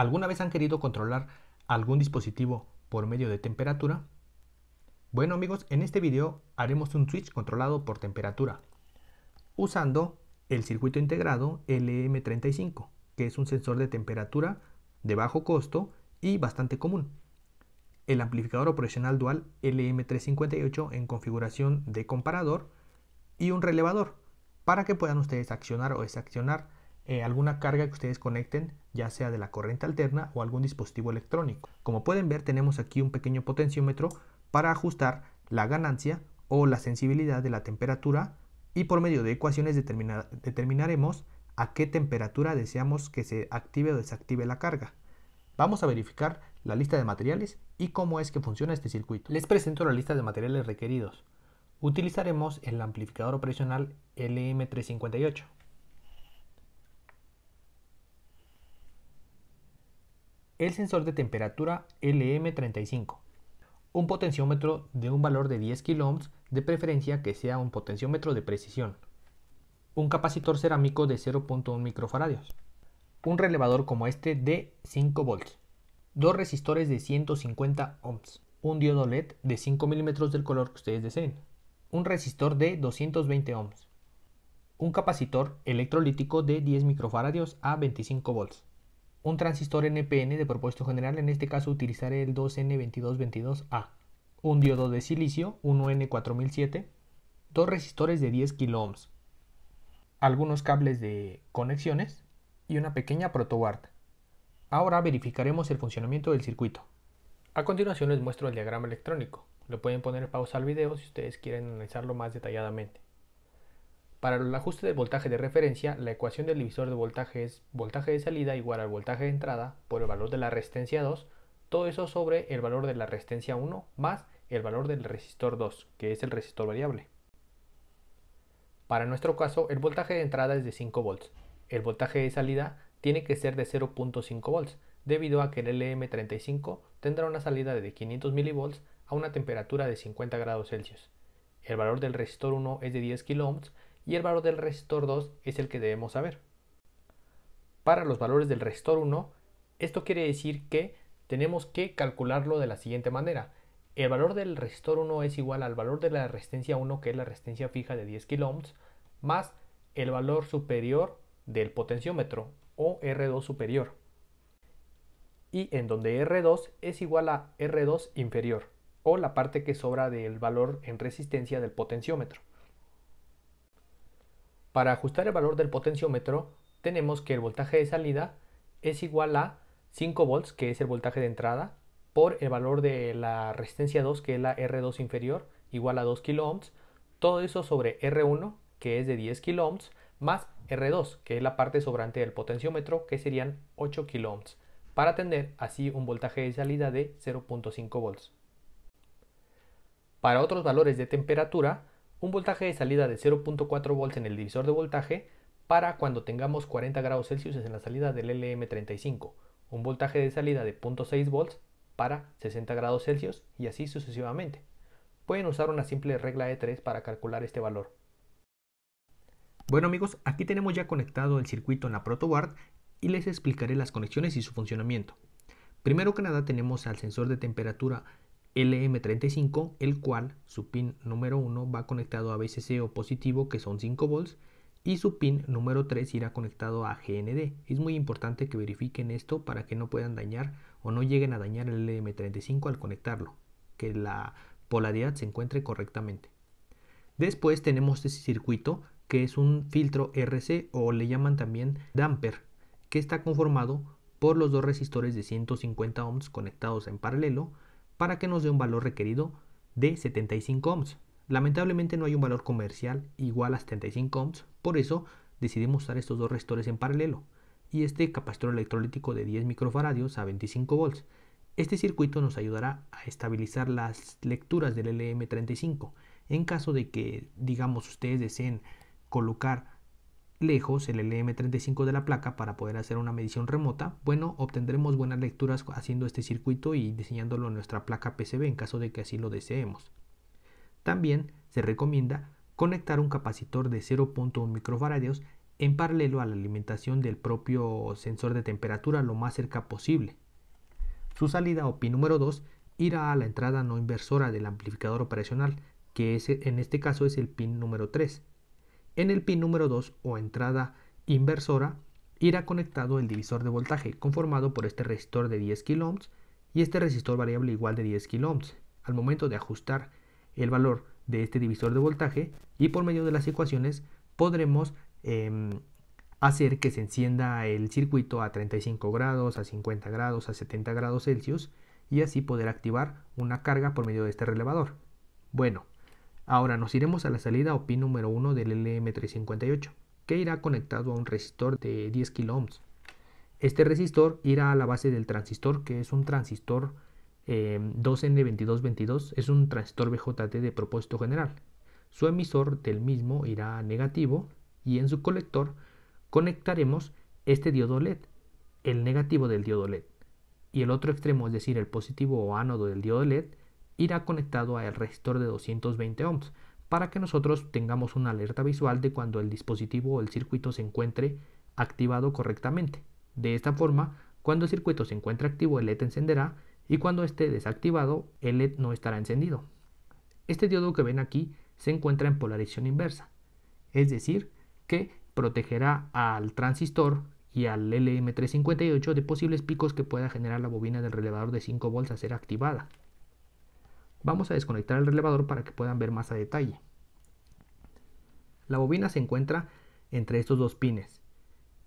¿Alguna vez han querido controlar algún dispositivo por medio de temperatura? Bueno amigos, en este video haremos un switch controlado por temperatura usando el circuito integrado LM35, que es un sensor de temperatura de bajo costo y bastante común. El amplificador operacional dual LM358 en configuración de comparador y un relevador para que puedan ustedes accionar o desaccionar eh, alguna carga que ustedes conecten, ya sea de la corriente alterna o algún dispositivo electrónico. Como pueden ver, tenemos aquí un pequeño potenciómetro para ajustar la ganancia o la sensibilidad de la temperatura y por medio de ecuaciones determinaremos a qué temperatura deseamos que se active o desactive la carga. Vamos a verificar la lista de materiales y cómo es que funciona este circuito. Les presento la lista de materiales requeridos. Utilizaremos el amplificador operacional LM358. el sensor de temperatura LM35, un potenciómetro de un valor de 10 kOhms, de preferencia que sea un potenciómetro de precisión, un capacitor cerámico de 0.1 microfaradios, un relevador como este de 5 volts, dos resistores de 150 ohms, un diodo LED de 5 milímetros del color que ustedes deseen, un resistor de 220 ohms, un capacitor electrolítico de 10 microfaradios a 25 volts, un transistor NPN de propósito general, en este caso utilizaré el 2N2222A, un diodo de silicio 1N4007, dos resistores de 10 kOhms, algunos cables de conexiones y una pequeña protoboard. Ahora verificaremos el funcionamiento del circuito. A continuación les muestro el diagrama electrónico. Lo pueden poner pausa al video si ustedes quieren analizarlo más detalladamente. Para el ajuste del voltaje de referencia, la ecuación del divisor de voltaje es voltaje de salida igual al voltaje de entrada por el valor de la resistencia 2, todo eso sobre el valor de la resistencia 1 más el valor del resistor 2, que es el resistor variable. Para nuestro caso, el voltaje de entrada es de 5 volts. El voltaje de salida tiene que ser de 0.5 volts, debido a que el LM35 tendrá una salida de 500 mV a una temperatura de 50 grados Celsius. El valor del resistor 1 es de 10 kilo y el valor del resistor 2 es el que debemos saber. Para los valores del resistor 1, esto quiere decir que tenemos que calcularlo de la siguiente manera. El valor del resistor 1 es igual al valor de la resistencia 1, que es la resistencia fija de 10 kΩ, más el valor superior del potenciómetro, o R2 superior. Y en donde R2 es igual a R2 inferior, o la parte que sobra del valor en resistencia del potenciómetro. Para ajustar el valor del potenciómetro, tenemos que el voltaje de salida es igual a 5 volts, que es el voltaje de entrada, por el valor de la resistencia 2, que es la R2 inferior, igual a 2 kilo todo eso sobre R1, que es de 10 kilo más R2, que es la parte sobrante del potenciómetro, que serían 8 kilo para tener así un voltaje de salida de 0.5 volts. Para otros valores de temperatura, un voltaje de salida de 0.4 volts en el divisor de voltaje para cuando tengamos 40 grados Celsius en la salida del LM35, un voltaje de salida de 0.6 volts para 60 grados Celsius y así sucesivamente. Pueden usar una simple regla de 3 para calcular este valor. Bueno amigos, aquí tenemos ya conectado el circuito en la protoboard y les explicaré las conexiones y su funcionamiento. Primero que nada tenemos al sensor de temperatura LM35, el cual su pin número 1 va conectado a VCC o positivo, que son 5 volts, y su pin número 3 irá conectado a GND. Es muy importante que verifiquen esto para que no puedan dañar o no lleguen a dañar el LM35 al conectarlo, que la polaridad se encuentre correctamente. Después tenemos este circuito que es un filtro RC o le llaman también damper, que está conformado por los dos resistores de 150 ohms conectados en paralelo para que nos dé un valor requerido de 75 ohms. Lamentablemente no hay un valor comercial igual a 75 ohms, por eso decidimos usar estos dos restores en paralelo y este capacitor electrolítico de 10 microfaradios a 25 volts. Este circuito nos ayudará a estabilizar las lecturas del LM35. En caso de que, digamos, ustedes deseen colocar lejos el LM35 de la placa para poder hacer una medición remota, bueno, obtendremos buenas lecturas haciendo este circuito y diseñándolo en nuestra placa PCB en caso de que así lo deseemos. También se recomienda conectar un capacitor de 0.1 microfaradios en paralelo a la alimentación del propio sensor de temperatura lo más cerca posible. Su salida o pin número 2 irá a la entrada no inversora del amplificador operacional, que en este caso es el pin número 3. En el pin número 2 o entrada inversora irá conectado el divisor de voltaje conformado por este resistor de 10 kΩ y este resistor variable igual de 10 kΩ. Al momento de ajustar el valor de este divisor de voltaje y por medio de las ecuaciones podremos em, hacer que se encienda el circuito a 35 grados, a 50 grados, a 70 grados Celsius y así poder activar una carga por medio de este relevador. Bueno, Ahora nos iremos a la salida o pin número 1 del LM358, que irá conectado a un resistor de 10 kilo Este resistor irá a la base del transistor, que es un transistor 2N2222, em, es un transistor BJT de propósito general. Su emisor del mismo irá negativo y en su colector conectaremos este diodo LED, el negativo del diodo LED. Y el otro extremo, es decir, el positivo o ánodo del diodo LED, irá conectado al resistor de 220 ohms para que nosotros tengamos una alerta visual de cuando el dispositivo o el circuito se encuentre activado correctamente. De esta forma, cuando el circuito se encuentre activo, el LED encenderá y cuando esté desactivado, el LED no estará encendido. Este diodo que ven aquí se encuentra en polarización inversa, es decir, que protegerá al transistor y al LM358 de posibles picos que pueda generar la bobina del relevador de 5 volts a ser activada. Vamos a desconectar el relevador para que puedan ver más a detalle. La bobina se encuentra entre estos dos pines.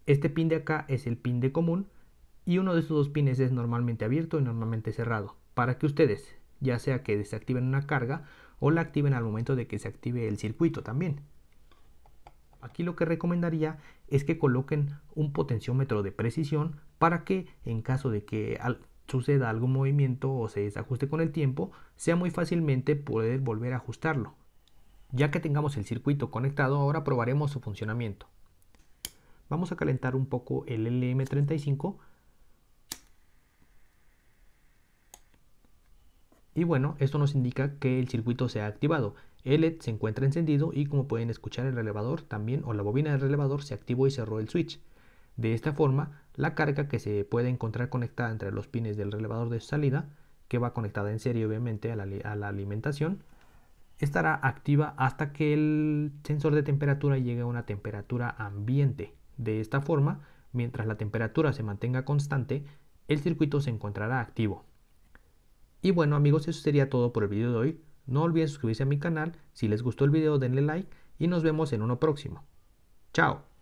Este pin de acá es el pin de común y uno de estos dos pines es normalmente abierto y normalmente cerrado para que ustedes ya sea que desactiven una carga o la activen al momento de que se active el circuito también. Aquí lo que recomendaría es que coloquen un potenciómetro de precisión para que en caso de que suceda algún movimiento o se desajuste con el tiempo, sea muy fácilmente poder volver a ajustarlo. Ya que tengamos el circuito conectado, ahora probaremos su funcionamiento. Vamos a calentar un poco el LM35. Y bueno, esto nos indica que el circuito se ha activado. El LED se encuentra encendido y como pueden escuchar el elevador también o la bobina del relevador se activó y cerró el switch. De esta forma, la carga que se puede encontrar conectada entre los pines del relevador de salida, que va conectada en serie obviamente a la, a la alimentación, estará activa hasta que el sensor de temperatura llegue a una temperatura ambiente. De esta forma, mientras la temperatura se mantenga constante, el circuito se encontrará activo. Y bueno amigos, eso sería todo por el video de hoy. No olviden suscribirse a mi canal, si les gustó el video denle like y nos vemos en uno próximo. ¡Chao!